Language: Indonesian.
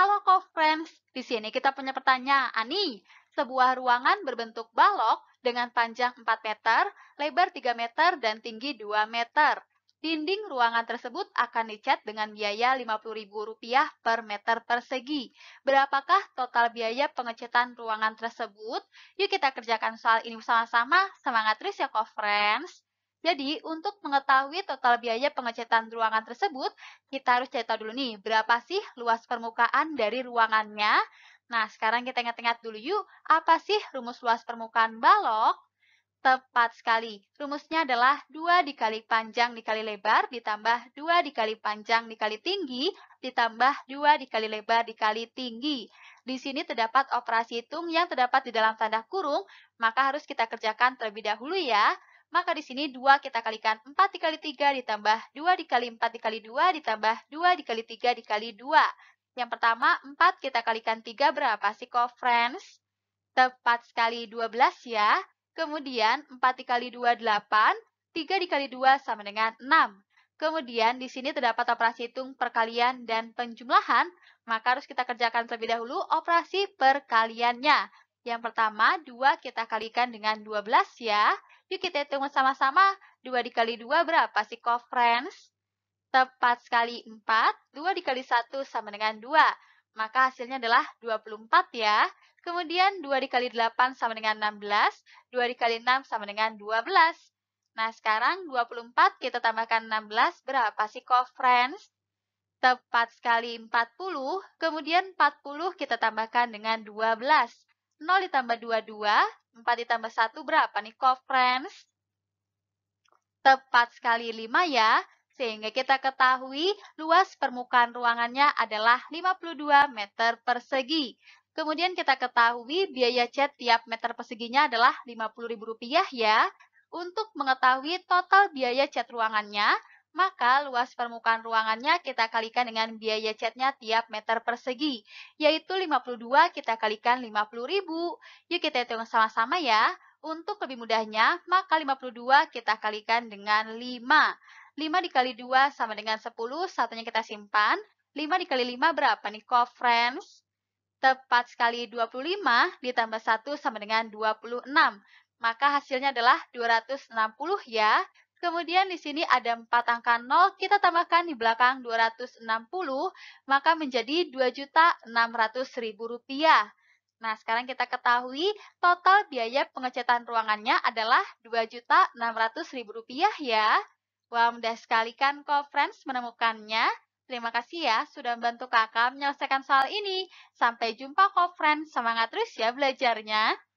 Halo co-friends, di sini kita punya pertanyaan nih. Sebuah ruangan berbentuk balok dengan panjang 4 meter, lebar 3 meter, dan tinggi 2 meter. Dinding ruangan tersebut akan dicat dengan biaya Rp50.000 per meter persegi. Berapakah total biaya pengecatan ruangan tersebut? Yuk kita kerjakan soal ini bersama sama Semangat terus ya, co-friends! Jadi, untuk mengetahui total biaya pengecatan ruangan tersebut, kita harus cetak dulu nih, berapa sih luas permukaan dari ruangannya? Nah, sekarang kita ingat-ingat dulu yuk, apa sih rumus luas permukaan balok? Tepat sekali. Rumusnya adalah 2 dikali panjang dikali lebar ditambah 2 dikali panjang dikali tinggi ditambah 2 dikali lebar dikali tinggi. Di sini terdapat operasi hitung yang terdapat di dalam tanda kurung, maka harus kita kerjakan terlebih dahulu ya. Maka di sini 2 kita kalikan 4 dikali 3 ditambah 2 dikali 4 dikali 2 ditambah 2 dikali 3 dikali 2. Yang pertama, 4 kita kalikan 3 berapa sih kok, friends? Tepat sekali 12 ya. Kemudian 4 dikali 2, 8. 3 dikali 2 sama dengan 6. Kemudian di sini terdapat operasi hitung perkalian dan penjumlahan, maka harus kita kerjakan terlebih dahulu operasi perkaliannya. Yang pertama, 2 kita kalikan dengan 12 ya. Yuk kita hitung sama-sama. 2 dikali 2 berapa sih, co friends? Tepat sekali 4. 2 dikali 1 sama dengan 2. Maka hasilnya adalah 24 ya. Kemudian 2 dikali 8 sama dengan 16. 2 dikali 6 sama dengan 12. Nah, sekarang 24 kita tambahkan 16. Berapa sih, co friends? Tepat sekali 40. Kemudian 40 kita tambahkan dengan 12. 0 ditambah 2, 2. 4 ditambah 1 berapa nih, co friends? Tepat sekali 5 ya. Sehingga kita ketahui luas permukaan ruangannya adalah 52 meter persegi. Kemudian kita ketahui biaya cat tiap meter perseginya adalah Rp50.000 ya. Untuk mengetahui total biaya cat ruangannya, maka luas permukaan ruangannya kita kalikan dengan biaya catnya tiap meter persegi, yaitu 52 kita kalikan 50.000. Yuk kita hitung sama-sama ya. Untuk lebih mudahnya, maka 52 kita kalikan dengan 5. 5 dikali 2 sama dengan 10, satunya kita simpan. 5 dikali 5 berapa nih, kok friends? Tepat sekali 25 ditambah 1 sama dengan 26. Maka hasilnya adalah 260 ya. Kemudian di sini ada 4 angka 0, kita tambahkan di belakang 260, maka menjadi Rp2.600.000. Nah, sekarang kita ketahui total biaya pengecatan ruangannya adalah Rp2.600.000 ya. Wah, mudah sekali kan kok friends menemukannya. Terima kasih ya sudah membantu kakak menyelesaikan soal ini. Sampai jumpa kok friends, semangat terus ya belajarnya.